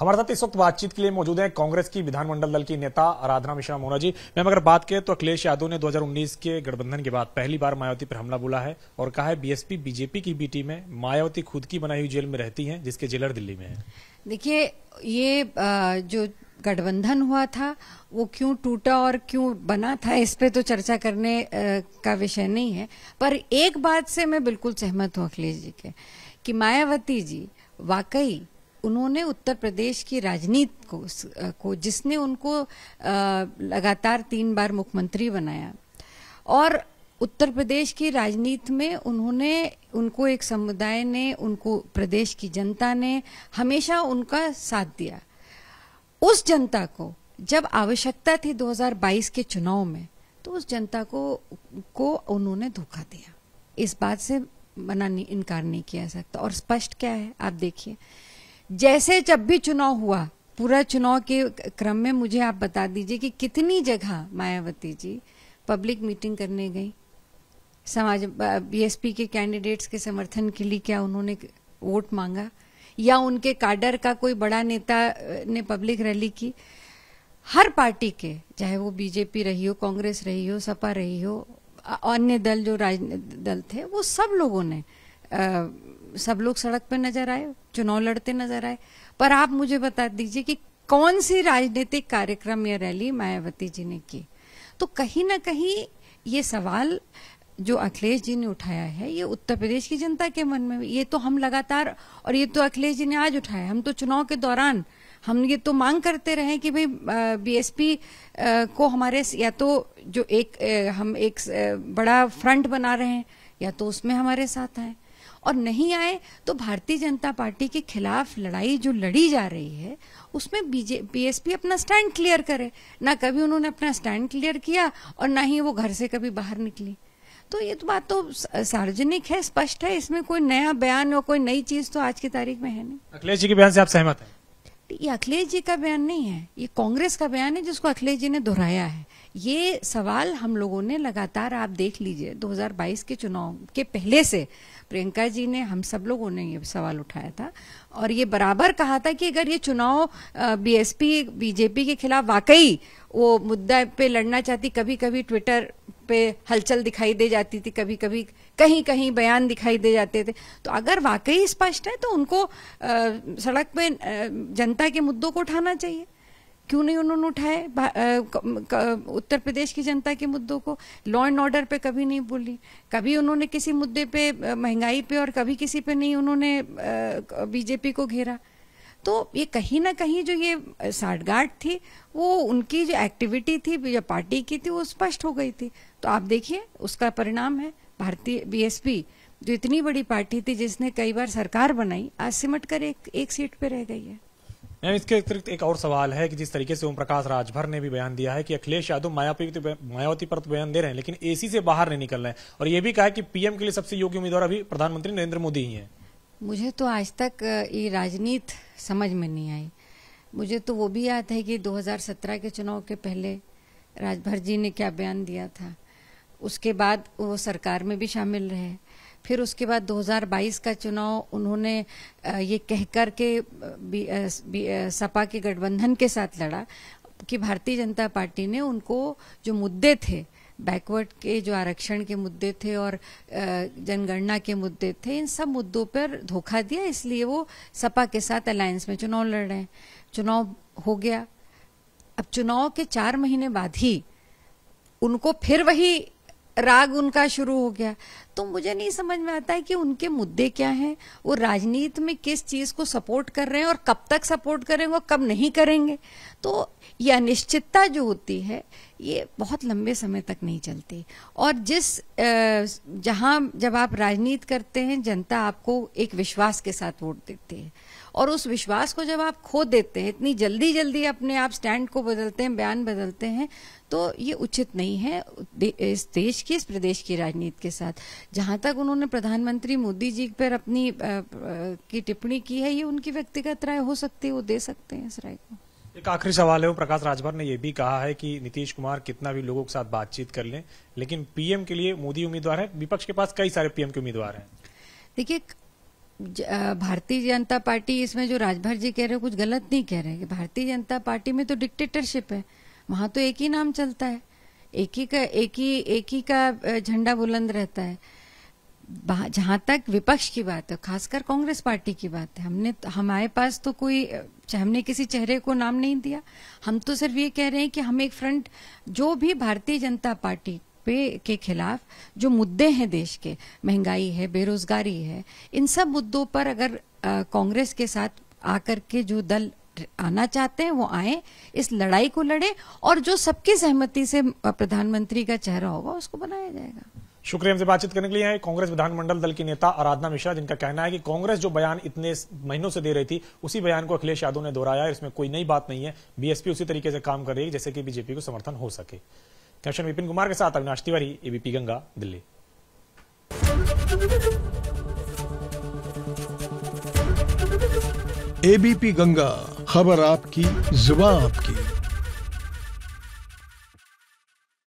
हमारे साथ इस वक्त बातचीत के लिए मौजूद हैं कांग्रेस की विधानमंडल दल की नेता आराधना मिश्रा मोना जी मैम अगर बात करें तो अखिलेश यादव ने 2019 के गठबंधन के बाद पहली बार मायावती पर हमला बोला है और कहा है बीएसपी बीजेपी की बीटी में मायावती खुद की बनाई हुई जेल में रहती है जिसके जेलर दिल्ली में है देखिये ये जो गठबंधन हुआ था वो क्यों टूटा और क्यों बना था इस पे तो चर्चा करने का विषय नहीं है पर एक बात से मैं बिल्कुल सहमत हूँ अखिलेश जी के कि मायावती जी वाकई उन्होंने उत्तर प्रदेश की राजनीति को, को जिसने उनको लगातार तीन बार मुख्यमंत्री बनाया और उत्तर प्रदेश की राजनीति में उन्होंने उनको एक समुदाय ने उनको प्रदेश की जनता ने हमेशा उनका साथ दिया उस जनता को जब आवश्यकता थी 2022 के चुनाव में तो उस जनता को को उन्होंने धोखा दिया इस बात से मना नहीं इनकार नहीं किया सकता और स्पष्ट क्या है आप देखिए जैसे जब भी चुनाव हुआ पूरा चुनाव के क्रम में मुझे आप बता दीजिए कि कितनी जगह मायावती जी पब्लिक मीटिंग करने गई समाज बीएसपी के कैंडिडेट्स के समर्थन के लिए क्या उन्होंने वोट मांगा या उनके काडर का कोई बड़ा नेता ने पब्लिक रैली की हर पार्टी के चाहे वो बीजेपी रही हो कांग्रेस रही हो सपा रही हो अन्य दल जो राज दल थे वो सब लोगों ने आ, सब लोग सड़क पे नजर आए चुनाव लड़ते नजर आए पर आप मुझे बता दीजिए कि कौन सी राजनीतिक कार्यक्रम या रैली मायावती जी ने की तो कहीं ना कहीं ये सवाल जो अखिलेश जी ने उठाया है ये उत्तर प्रदेश की जनता के मन में ये तो हम लगातार और ये तो अखिलेश जी ने आज उठाया हम तो चुनाव के दौरान हम ये तो मांग करते रहे कि भाई बीएसपी को हमारे या तो जो एक हम एक बड़ा फ्रंट बना रहे हैं या तो उसमें हमारे साथ आए और नहीं आए तो भारतीय जनता पार्टी के खिलाफ लड़ाई जो लड़ी जा रही है उसमें बीजे पी अपना स्टैंड क्लियर करे ना कभी उन्होंने अपना स्टैंड क्लियर किया और ना ही वो घर से कभी बाहर निकली तो ये तो बात तो सार्वजनिक है स्पष्ट है इसमें कोई नया बयान और कोई नई चीज तो आज की तारीख में है नहीं अखिलेश जी के बयान से आप सहमत हैं ये अखिलेश जी का बयान नहीं है ये कांग्रेस का बयान है जिसको अखिलेश जी ने दोहराया है ये सवाल हम लोगों ने लगातार आप देख लीजिए 2022 के चुनाव के पहले से प्रियंका जी ने हम सब लोगों ने ये सवाल उठाया था और ये बराबर कहा था कि अगर ये चुनाव बीएसपी बीजेपी के खिलाफ वाकई वो मुद्दा पे लड़ना चाहती कभी कभी ट्विटर पे हलचल दिखाई दे जाती थी कभी कभी कहीं कहीं बयान दिखाई दे जाते थे तो अगर वाकई स्पष्ट है तो उनको आ, सड़क पे जनता के मुद्दों को उठाना चाहिए क्यों नहीं उन्होंने उठाए उत्तर प्रदेश की जनता के मुद्दों को लॉ एंड ऑर्डर पे कभी नहीं बोली कभी उन्होंने किसी मुद्दे पे महंगाई पे और कभी किसी पे नहीं उन्होंने बीजेपी को घेरा तो ये कहीं ना कहीं जो ये साठगांठ थी वो उनकी जो एक्टिविटी थी या पार्टी की थी वो स्पष्ट हो गई थी तो आप देखिए उसका परिणाम है भारतीय बीएसपी जो इतनी बड़ी पार्टी थी जिसने कई बार सरकार बनाई आज सिमट कर एक, एक सीट पे रह गई है मैम इसके अतिरिक्त एक और सवाल है कि जिस तरीके से ओम प्रकाश राजभर ने भी बयान दिया है कि अखिलेश यादव मायावती मायावती पर तो बयान दे रहे हैं लेकिन एसी से बाहर नहीं निकल रहे हैं और ये भी कहा है कि पीएम के लिए सबसे योग्य उम्मीदवार अभी प्रधानमंत्री नरेंद्र मोदी ही हैं मुझे तो आज तक ये राजनीति समझ में नहीं आई मुझे तो वो भी याद है कि 2017 के चुनाव के पहले राजभर जी ने क्या बयान दिया था उसके बाद वो सरकार में भी शामिल रहे फिर उसके बाद 2022 का चुनाव उन्होंने ये कहकर के सपा के गठबंधन के साथ लड़ा कि भारतीय जनता पार्टी ने उनको जो मुद्दे थे बैकवर्ड के जो आरक्षण के मुद्दे थे और जनगणना के मुद्दे थे इन सब मुद्दों पर धोखा दिया इसलिए वो सपा के साथ अलायंस में चुनाव लड़ रहे हैं चुनाव हो गया अब चुनाव के चार महीने बाद ही उनको फिर वही राग उनका शुरू हो गया तो मुझे नहीं समझ में आता है कि उनके मुद्दे क्या हैं वो राजनीति में किस चीज को सपोर्ट कर रहे हैं और कब तक सपोर्ट करेंगे और कब नहीं करेंगे तो ये अनिश्चितता जो होती है ये बहुत लंबे समय तक नहीं चलती और जिस जहां जब आप राजनीति करते हैं जनता आपको एक विश्वास के साथ वोट देती है और उस विश्वास को जब आप खो देते हैं इतनी जल्दी जल्दी अपने आप स्टैंड को बदलते हैं बयान बदलते हैं तो ये उचित नहीं है इस देश की इस प्रदेश की राजनीति के साथ जहां तक उन्होंने प्रधानमंत्री मोदी जी पर अपनी आ, आ, की टिप्पणी की है ये उनकी व्यक्तिगत राय हो सकती है वो दे सकते हैं इस राय को एक आखिरी सवाल है वो प्रकाश राजभर ने यह भी कहा है कि नीतीश कुमार कितना भी लोगों के साथ बातचीत कर लें लेकिन पीएम के लिए मोदी उम्मीदवार है विपक्ष के पास कई सारे पीएम के उम्मीदवार हैं देखिए भारतीय जनता पार्टी इसमें जो राजभर जी कह रहे हो कुछ गलत नहीं कह रहे कि भारतीय जनता पार्टी में तो डिक्टेटरशिप है वहां तो एक ही नाम चलता है एक ही का एक ही एक ही का झंडा बुलंद रहता है जहां तक विपक्ष की बात है खासकर कांग्रेस पार्टी की बात है हमने हमारे पास तो कोई हमने किसी चेहरे को नाम नहीं दिया हम तो सिर्फ ये कह रहे हैं कि हम एक फ्रंट जो भी भारतीय जनता पार्टी मोटापे के खिलाफ जो मुद्दे हैं देश के महंगाई है बेरोजगारी है इन सब मुद्दों पर अगर कांग्रेस के साथ आकर के जो दल आना चाहते हैं वो आए इस लड़ाई को लड़े और जो सबकी सहमति से प्रधानमंत्री का चेहरा होगा उसको बनाया जाएगा शुक्रिया हमसे बातचीत करने के लिए कांग्रेस विधानमंडल दल की नेता आराधना मिश्रा जिनका कहना है कि कांग्रेस जो बयान इतने महीनों से दे रही थी उसी बयान को अखिलेश यादव ने दोहराया इसमें कोई नई बात नहीं है बीएसपी उसी तरीके से काम कर रही है जैसे कि बीजेपी को समर्थन हो सके कैप्शन विपिन कुमार के साथ अविनाश तिवारी एबीपी गंगा दिल्ली एबीपी गंगा खबर आपकी जुबा आपकी